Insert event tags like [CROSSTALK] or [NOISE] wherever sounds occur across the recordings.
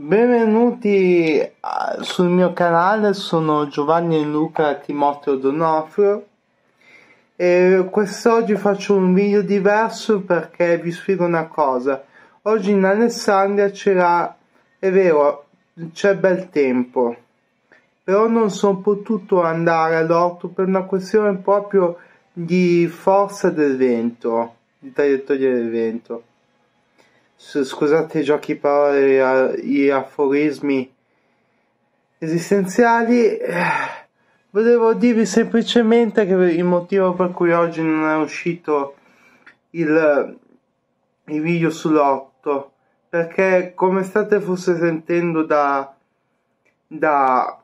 Benvenuti ah, sul mio canale, sono Giovanni Luca Timoteo Donofrio e quest'oggi faccio un video diverso perché vi spiego una cosa. Oggi in Alessandria c'era, è vero, c'è bel tempo, però non sono potuto andare all'orto per una questione proprio di forza del vento, di traiettoria del vento scusate i giochi parole, gli aforismi esistenziali, eh, volevo dirvi semplicemente che il motivo per cui oggi non è uscito il, il video sull'otto perché come state forse sentendo da, da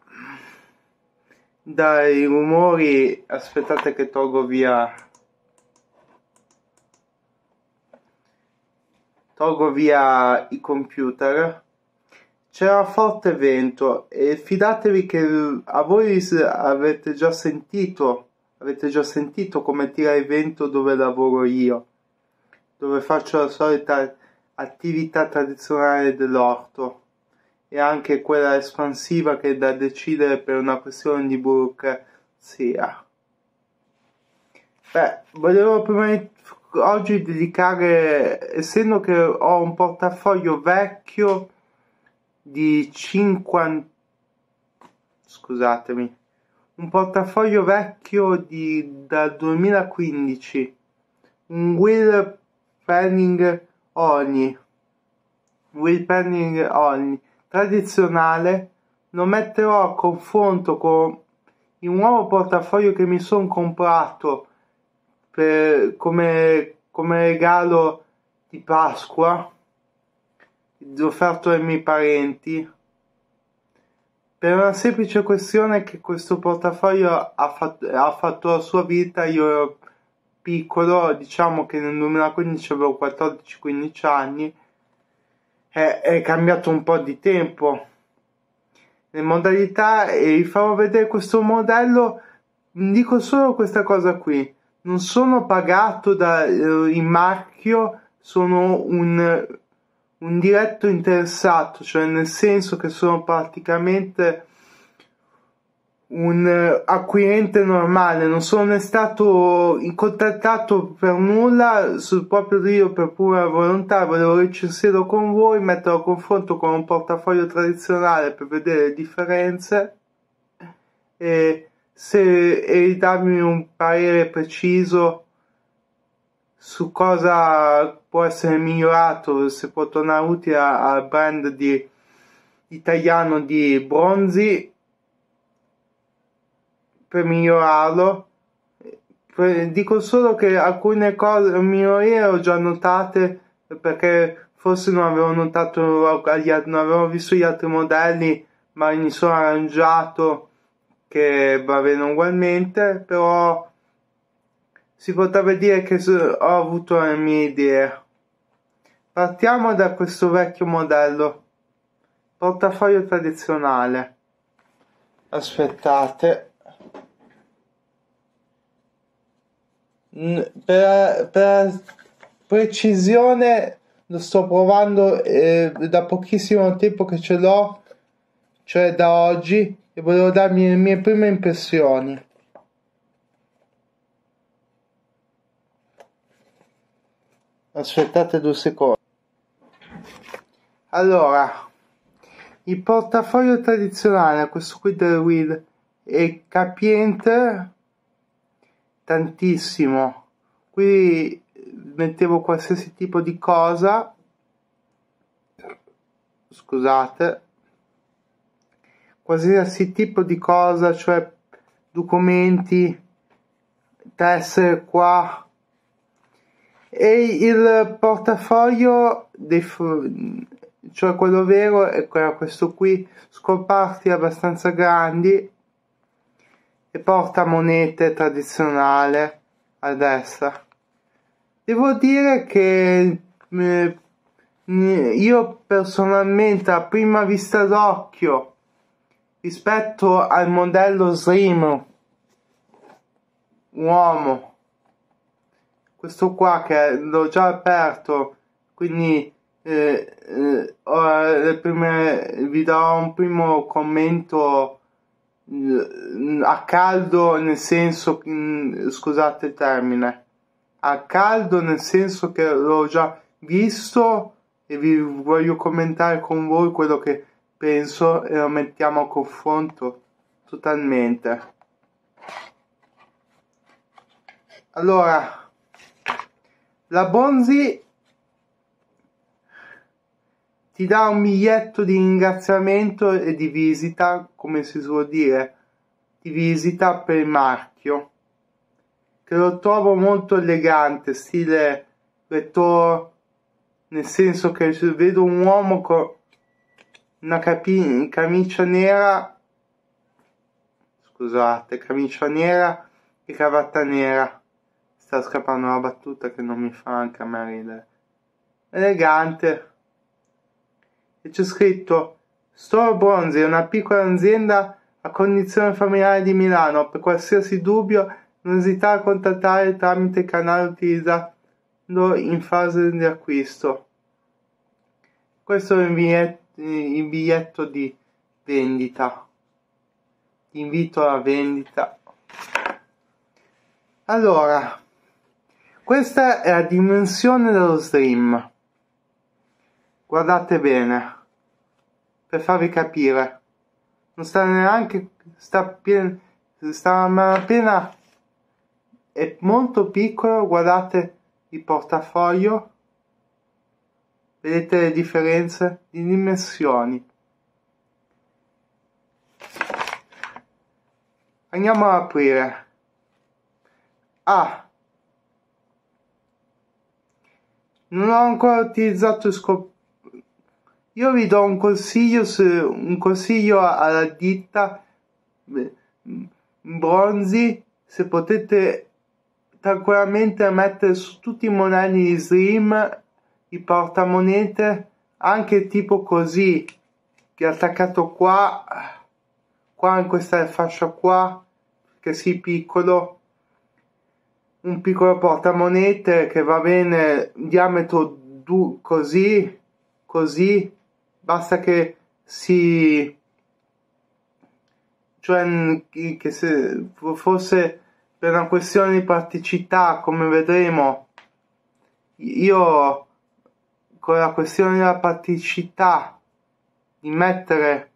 dai rumori aspettate che tolgo via tolgo via i computer. C'era forte vento e fidatevi che a voi avete già sentito, avete già sentito come tira il vento dove lavoro io, dove faccio la solita attività tradizionale dell'orto e anche quella espansiva che è da decidere per una questione di burocrazia. Beh, volevo prima di oggi dedicare, essendo che ho un portafoglio vecchio di 50 scusatemi, un portafoglio vecchio di, dal 2015, un Will Penning Oni, Will Penning Oni, tradizionale, lo metterò a confronto con il nuovo portafoglio che mi sono comprato per, come, come regalo di Pasqua offerto ai miei parenti per una semplice questione che questo portafoglio ha fatto, ha fatto la sua vita io ero piccolo diciamo che nel 2015 avevo 14-15 anni è, è cambiato un po' di tempo le modalità e vi farò vedere questo modello dico solo questa cosa qui non sono pagato da, eh, in marchio, sono un, un diretto interessato, cioè nel senso che sono praticamente un eh, acquirente normale, non sono stato contattato per nulla sul proprio io per pura volontà, volevo recensirlo con voi, metterlo a confronto con un portafoglio tradizionale per vedere le differenze e se e darmi un parere preciso su cosa può essere migliorato, se può tornare utile al brand di, italiano di bronzi per migliorarlo. Dico solo che alcune cose migliorie ho già notate perché forse non avevo notato, non avevo visto gli altri modelli, ma mi sono arrangiato che va bene ugualmente, però si potrebbe dire che ho avuto le mie idee. Partiamo da questo vecchio modello, portafoglio tradizionale. Aspettate. Per, per precisione lo sto provando eh, da pochissimo tempo che ce l'ho, cioè da oggi, e volevo darmi le mie prime impressioni. Aspettate due secondi. Allora, il portafoglio tradizionale, questo qui del Will, è capiente tantissimo. Qui mettevo qualsiasi tipo di cosa. Scusate qualsiasi tipo di cosa, cioè documenti, tessere qua e il portafoglio dei cioè quello vero era questo qui scoparti abbastanza grandi e porta monete tradizionale a destra devo dire che eh, io personalmente a prima vista d'occhio rispetto al modello Slim uomo questo qua che l'ho già aperto quindi eh, eh, ora eh, prime, vi darò un primo commento mm, a caldo nel senso mm, scusate il termine a caldo nel senso che l'ho già visto e vi voglio commentare con voi quello che penso e lo mettiamo a confronto totalmente allora la Bonzi ti dà un biglietto di ringraziamento e di visita come si suol dire di visita per il marchio che lo trovo molto elegante stile retro nel senso che vedo un uomo con una capi- camicia nera, scusate, camicia nera e cravatta nera. Sta scappando una battuta che non mi fa anche a me ridere. Elegante. E c'è scritto Store Bronzi è una piccola azienda a condizione familiare di Milano. Per qualsiasi dubbio non esitare a contattare tramite il canale utilizzato in fase di acquisto. Questo è un vignetto eh, il biglietto di vendita Ti invito alla vendita allora questa è la dimensione dello stream guardate bene per farvi capire non sta neanche sta, pien, sta appena è molto piccolo guardate il portafoglio vedete le differenze di dimensioni andiamo ad aprire A ah, non ho ancora utilizzato scopo io vi do un consiglio su, un consiglio alla ditta mm, bronzi se potete tranquillamente mettere su tutti i monelli di slim i portamonete anche tipo così che attaccato qua qua in questa fascia qua che si piccolo un piccolo portamonete che va bene diametro du, così così basta che si cioè che se fosse per una questione di praticità come vedremo io con la questione della praticità di mettere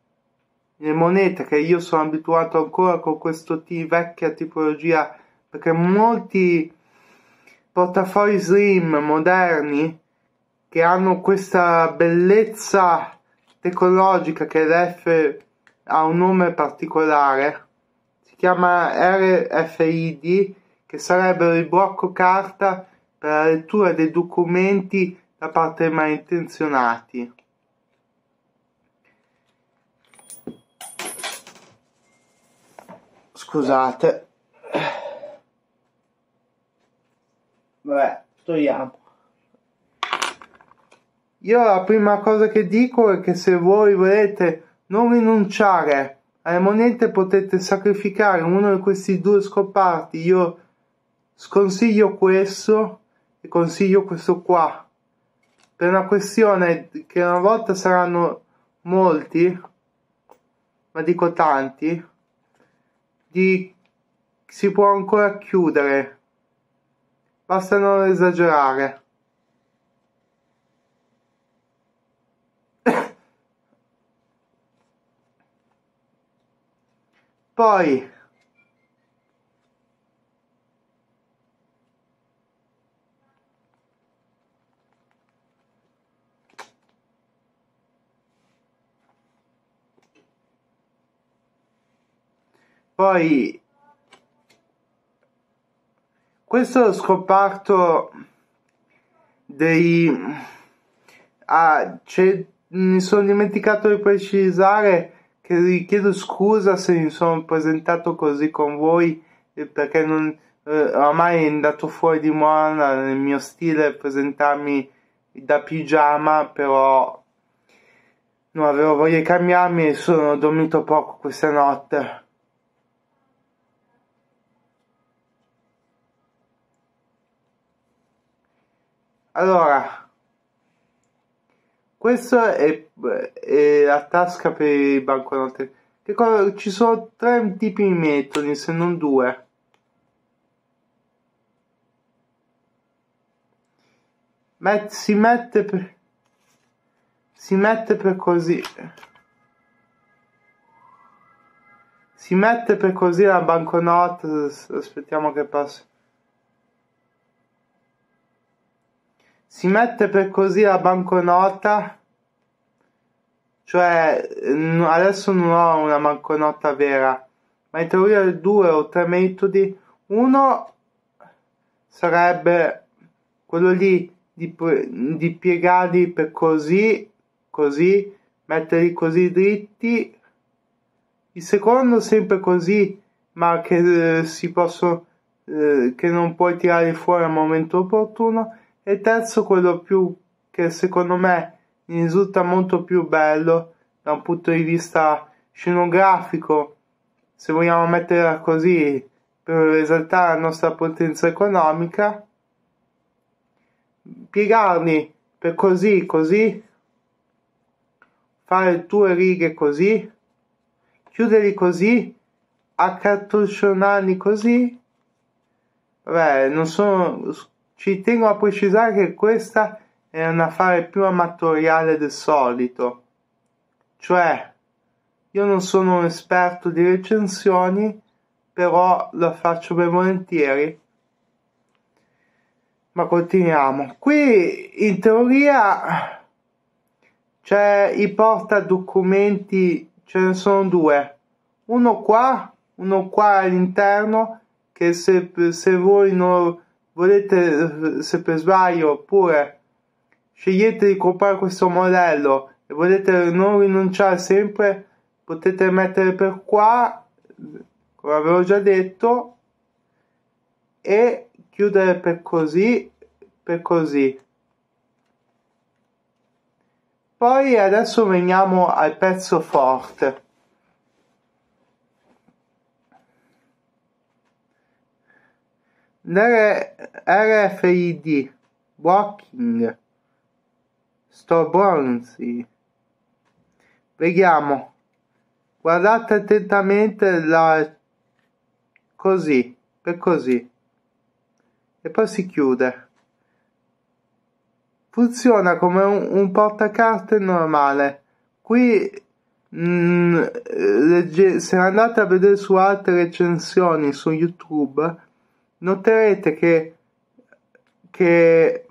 le monete che io sono abituato ancora con questo t- vecchia tipologia perché molti portafogli slim moderni che hanno questa bellezza tecnologica che l'F ha un nome particolare si chiama RFID che sarebbero il blocco carta per la lettura dei documenti da parte dei malintenzionati. Scusate. Vabbè, togliamo. Io la prima cosa che dico è che se voi volete non rinunciare alle monete potete sacrificare uno di questi due scoparti. Io sconsiglio questo e consiglio questo qua per una questione che una volta saranno molti, ma dico tanti, di si può ancora chiudere. Basta non esagerare. [COUGHS] Poi Poi questo scoparto dei... Ah, mi sono dimenticato di precisare che vi chiedo scusa se mi sono presentato così con voi perché non, eh, ormai è andato fuori di moda nel mio stile presentarmi da pigiama però non avevo voglia di cambiarmi e sono dormito poco questa notte Allora, questa è, è la tasca per i banconote. Che cosa, ci sono tre tipi di metodi, se non due. Met, si mette per... Si mette per così... Si mette per così la banconota, aspettiamo che passi. si mette per così la banconota cioè adesso non ho una banconota vera ma in teoria due o tre metodi uno sarebbe quello lì di, di piegarli per così così metterli così dritti il secondo sempre così ma che eh, si possono eh, che non puoi tirare fuori al momento opportuno e terzo quello più che secondo me mi risulta molto più bello da un punto di vista scenografico, se vogliamo metterla così, per esaltare la nostra potenza economica, piegarli per così, così, fare due righe così, chiuderli così, accartoccionarli così, vabbè, non sono ci tengo a precisare che questa è un affare più amatoriale del solito. Cioè, io non sono un esperto di recensioni, però la faccio ben volentieri. Ma continuiamo. Qui in teoria c'è i porta documenti, ce ne sono due. Uno qua, uno qua all'interno, che se, se voi non volete eh, se per sbaglio oppure scegliete di comprare questo modello e volete non rinunciare sempre potete mettere per qua come avevo già detto e chiudere per così per così poi adesso veniamo al pezzo forte RFID, Walking, Stobronzi. Vediamo. Guardate attentamente la così, per così. E poi si chiude. Funziona come un, un portacarte normale. Qui mh, mm, legge, se andate a vedere su altre recensioni su YouTube noterete che, che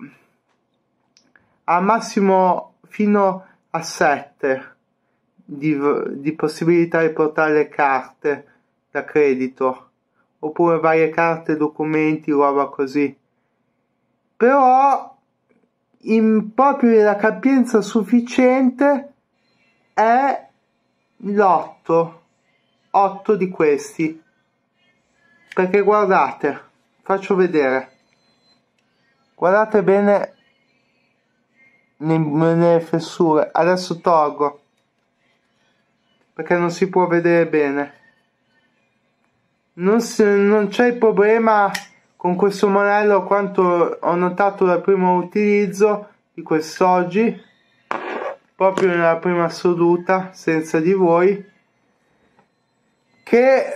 ha massimo fino a 7 di, di possibilità di portare le carte da credito oppure varie carte, documenti, roba così. Però in proprio la capienza sufficiente è l'8, 8 di questi. Perché guardate, faccio vedere guardate bene nelle fessure adesso tolgo perché non si può vedere bene non, non c'è il problema con questo modello quanto ho notato dal primo utilizzo di quest'oggi proprio nella prima seduta senza di voi che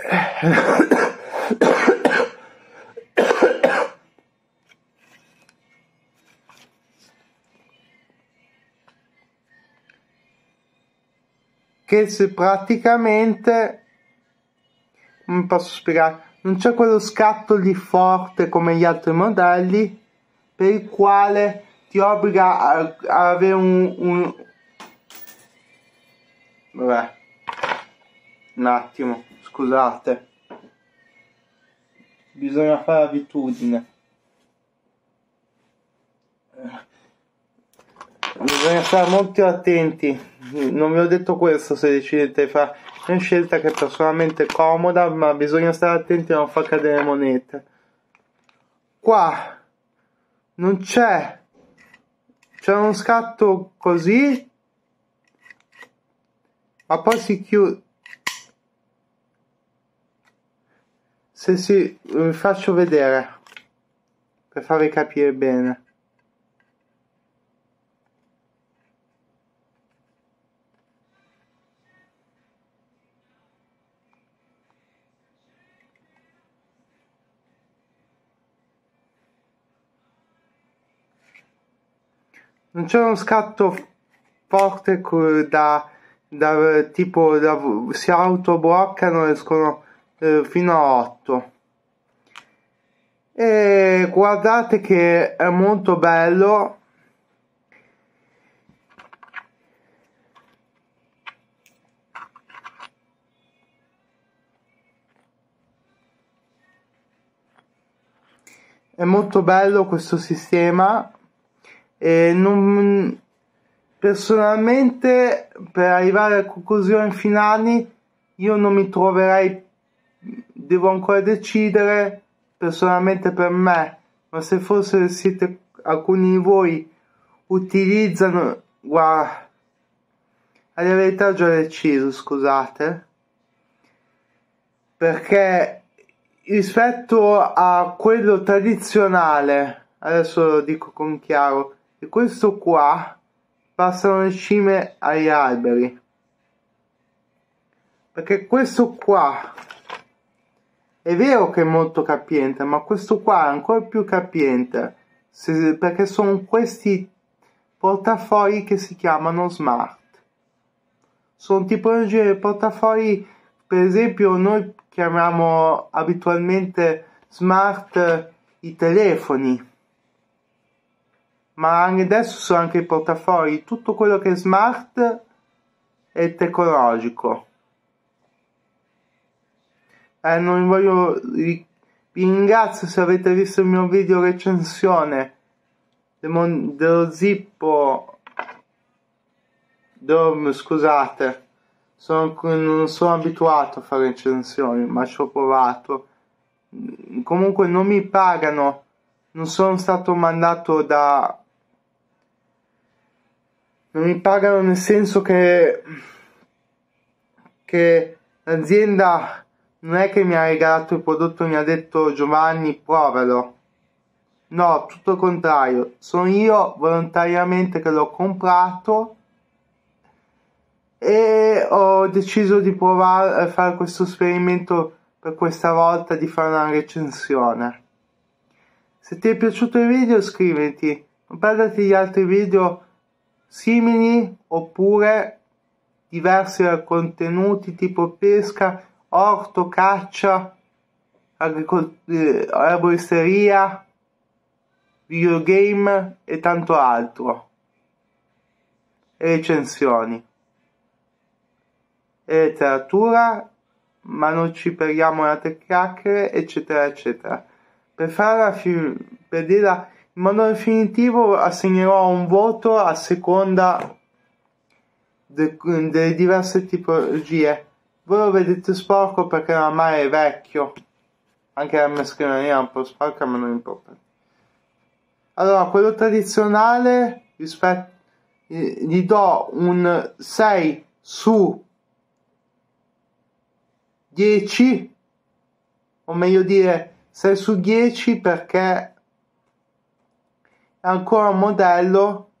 che se praticamente non posso spiegare non c'è quello scatto lì forte come gli altri modelli per il quale ti obbliga a, a avere un, un vabbè un attimo scusate bisogna fare abitudine eh bisogna stare molto attenti non vi ho detto questo se decidete di fare una scelta che personalmente è comoda ma bisogna stare attenti a non far cadere le monete qua non c'è c'è uno scatto così ma poi si chiude se si vi faccio vedere per farvi capire bene non c'è uno scatto forte da, da tipo da, si autobloccano escono eh, fino a 8 e guardate che è molto bello è molto bello questo sistema e non, personalmente, per arrivare a conclusioni finali, io non mi troverei, devo ancora decidere personalmente per me, ma se forse siete alcuni di voi utilizzano, guarda, la verità ho già deciso, scusate, perché rispetto a quello tradizionale, adesso lo dico con chiaro, e questo qua passano in cima agli alberi perché questo qua è vero che è molto capiente ma questo qua è ancora più capiente se, perché sono questi portafogli che si chiamano smart sono tipo di portafogli per esempio noi chiamiamo abitualmente smart i telefoni ma adesso sono anche i portafogli, tutto quello che è smart e tecnologico. Eh, non voglio. Vi ringrazio se avete visto il mio video recensione dello zippo. Dello, scusate, sono, non sono abituato a fare recensioni, ma ci ho provato. Comunque non mi pagano, non sono stato mandato da non mi pagano nel senso che, che l'azienda non è che mi ha regalato il prodotto e mi ha detto Giovanni provalo. No, tutto il contrario, sono io volontariamente che l'ho comprato e ho deciso di provare a fare questo esperimento per questa volta di fare una recensione. Se ti è piaciuto il video iscriviti, non perderti gli altri video simili oppure diversi contenuti tipo pesca, orto, caccia, arboristeria, eh, videogame e tanto altro. recensioni. E letteratura, ma non ci perdiamo in altre chiacchiere, eccetera, eccetera. Per farla, per dirla in modo definitivo assegnerò un voto a seconda delle de diverse tipologie. Voi lo vedete sporco perché ormai è vecchio. Anche la mia scrivania è un po' sporca, ma non importa. Allora, quello tradizionale rispetto gli do un 6 su 10 o meglio dire 6 su 10 perché è ancora un modello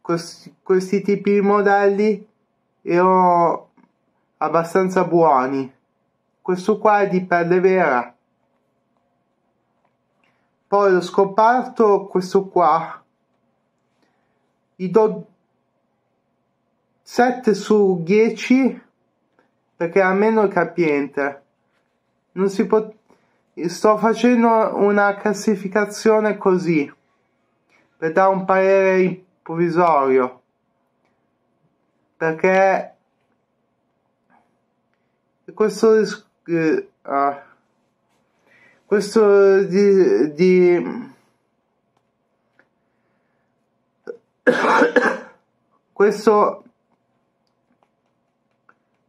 questi, questi tipi di modelli erano abbastanza buoni questo qua è di pelle vera poi l'ho scoperto questo qua gli do 7 su 10 perché è meno capiente non si poteva sto facendo una classificazione così per dare un parere improvvisorio perché questo eh, ah, questo di, di questo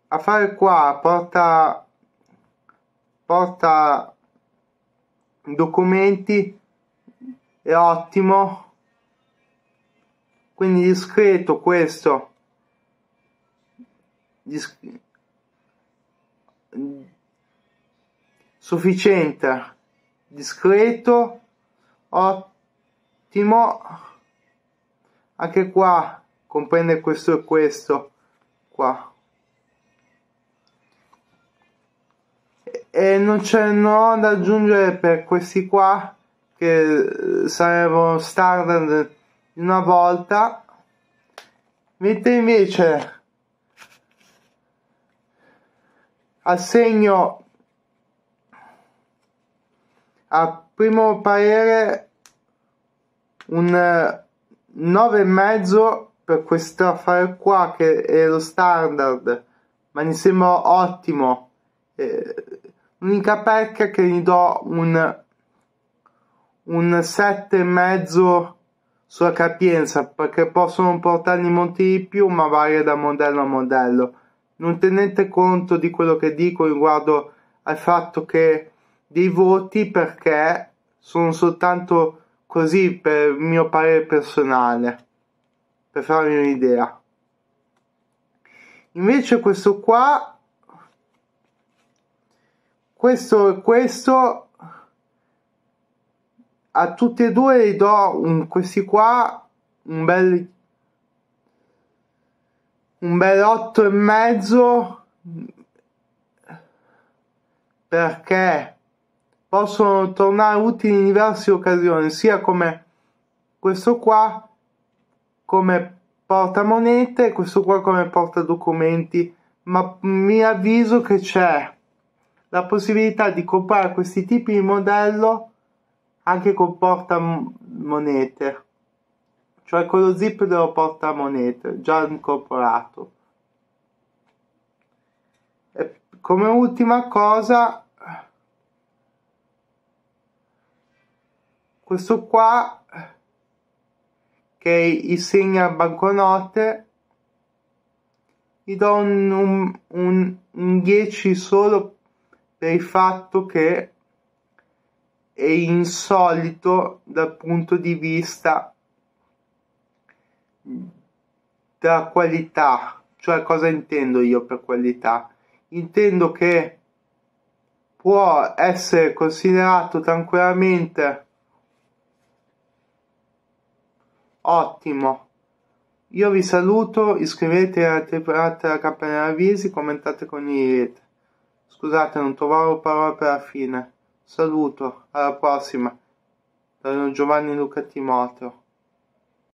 affare qua porta porta documenti è ottimo quindi discreto questo Dis sufficiente discreto ottimo anche qua comprende questo e questo qua e non c'è nulla da aggiungere per questi qua che eh, sarebbero standard una volta mentre invece assegno a primo parere un 9 eh, e mezzo per questo affare qua che è lo standard ma mi sembra ottimo eh, L'unica pecca che gli do un, un sette e mezzo sulla capienza perché possono portarne molti di più ma varia da modello a modello. Non tenete conto di quello che dico riguardo al fatto che dei voti perché sono soltanto così per il mio parere personale, per farvi un'idea. Invece questo qua questo e questo a tutti e due gli do un, questi qua un bel un bel otto e mezzo perché possono tornare utili in diverse occasioni sia come questo qua come portamonete questo qua come porta documenti ma mi avviso che c'è la possibilità di comprare questi tipi di modello anche con portamonete cioè con lo zip dello portamonete già incorporato e come ultima cosa questo qua che insegna banconote gli do un, un, un, un 10 solo per per il fatto che è insolito dal punto di vista della qualità, cioè cosa intendo io per qualità? Intendo che può essere considerato tranquillamente ottimo. Io vi saluto, iscrivetevi, attivate la campanella avvisi, commentate con i rete. Scusate, non trovavo parole per la fine. Saluto, alla prossima. Da Giovanni Luca Timoteo.